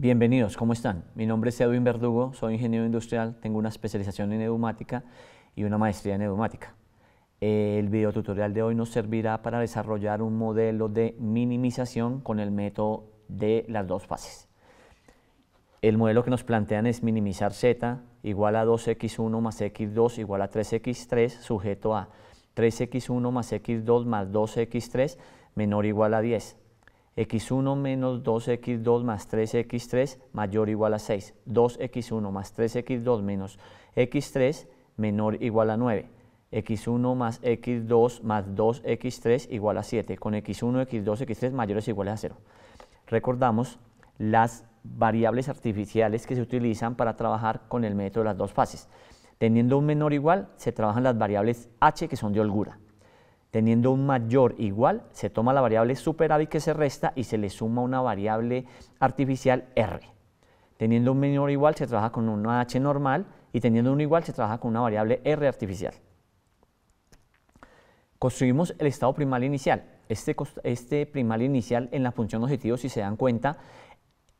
Bienvenidos, ¿cómo están? Mi nombre es Edwin Verdugo, soy ingeniero industrial, tengo una especialización en neumática y una maestría en neumática. El videotutorial de hoy nos servirá para desarrollar un modelo de minimización con el método de las dos fases. El modelo que nos plantean es minimizar z igual a 2x1 más x2 igual a 3x3 sujeto a 3x1 más x2 más 2x3 menor o igual a 10 x1 menos 2x2 más 3x3 mayor o igual a 6. 2x1 más 3x2 menos x3 menor igual a 9. x1 más x2 más 2x3 igual a 7. Con x1, x2, x3 mayores o iguales a 0. Recordamos las variables artificiales que se utilizan para trabajar con el método de las dos fases. Teniendo un menor igual, se trabajan las variables h que son de holgura. Teniendo un mayor igual, se toma la variable superávit que se resta y se le suma una variable artificial R. Teniendo un menor igual, se trabaja con una H normal y teniendo un igual, se trabaja con una variable R artificial. Construimos el estado primal inicial. Este, este primal inicial en la función objetivo, si se dan cuenta,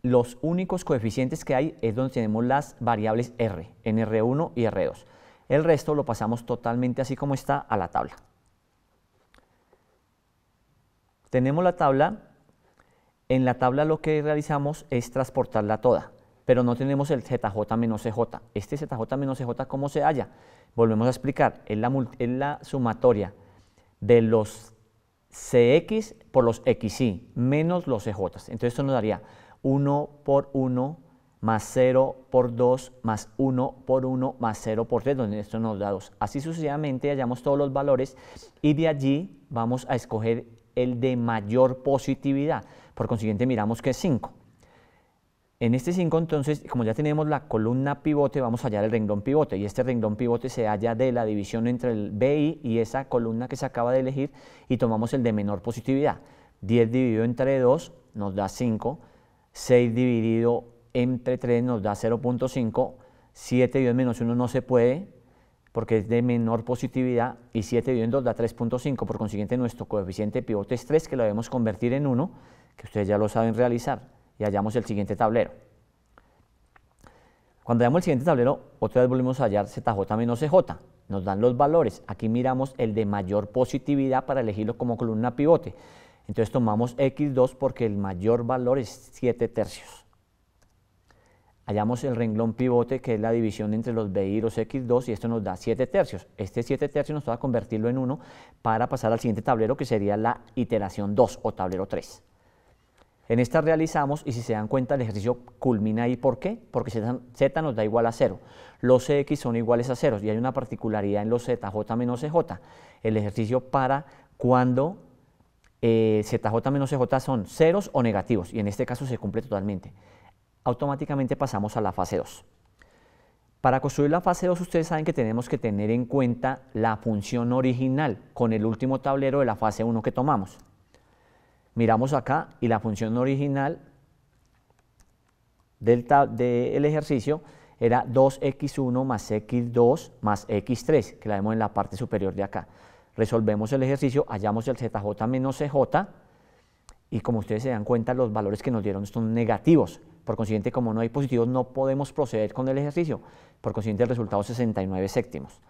los únicos coeficientes que hay es donde tenemos las variables R, en R1 y R2. El resto lo pasamos totalmente así como está a la tabla. Tenemos la tabla, en la tabla lo que realizamos es transportarla toda, pero no tenemos el ZJ-CJ. menos Este ZJ-CJ, ¿cómo se halla? Volvemos a explicar, es la, es la sumatoria de los CX por los XY menos los CJ. Entonces esto nos daría 1 por 1 más 0 por 2 más 1 por 1 más 0 por 3, donde esto nos da 2. Así sucesivamente hallamos todos los valores y de allí vamos a escoger el de mayor positividad. Por consiguiente, miramos que es 5. En este 5, entonces, como ya tenemos la columna pivote, vamos a hallar el renglón pivote. Y este renglón pivote se halla de la división entre el BI y esa columna que se acaba de elegir y tomamos el de menor positividad. 10 dividido entre 2 nos da 5, 6 dividido entre 3 nos da 0.5, 7 dividido menos 1 no se puede, porque es de menor positividad, y 7 dividido en 2 da 3.5, por consiguiente nuestro coeficiente pivote es 3, que lo debemos convertir en 1, que ustedes ya lo saben realizar, y hallamos el siguiente tablero. Cuando hallamos el siguiente tablero, otra vez volvemos a hallar ZJ menos CJ, nos dan los valores, aquí miramos el de mayor positividad para elegirlo como columna pivote, entonces tomamos X2 porque el mayor valor es 7 tercios hallamos el renglón pivote, que es la división entre los bi y los X2, y esto nos da 7 tercios. Este 7 tercios nos va a convertirlo en 1 para pasar al siguiente tablero, que sería la iteración 2 o tablero 3. En esta realizamos, y si se dan cuenta, el ejercicio culmina ahí. ¿Por qué? Porque z, nos da igual a 0. Los x son iguales a 0, y hay una particularidad en los zj menos cj. El ejercicio para cuando eh, zj menos cj son ceros o negativos, y en este caso se cumple totalmente automáticamente pasamos a la fase 2. Para construir la fase 2 ustedes saben que tenemos que tener en cuenta la función original con el último tablero de la fase 1 que tomamos. Miramos acá y la función original del, ejercicio era 2x1 más x2 más x3, que la vemos en la parte superior de acá. Resolvemos el ejercicio, hallamos el zj menos cj, y como ustedes se dan cuenta, los valores que nos dieron son negativos. Por consiguiente, como no hay positivos, no podemos proceder con el ejercicio. Por consiguiente, el resultado es 69 séptimos.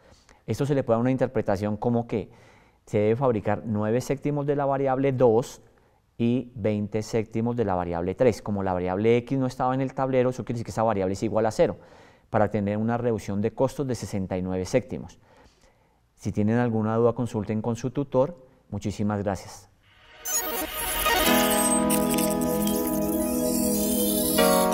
Esto se le puede dar una interpretación como que se debe fabricar 9 séptimos de la variable 2 y 20 séptimos de la variable 3. Como la variable x no estaba en el tablero, eso quiere decir que esa variable es igual a 0, para tener una reducción de costos de 69 séptimos. Si tienen alguna duda, consulten con su tutor. Muchísimas gracias. Bye.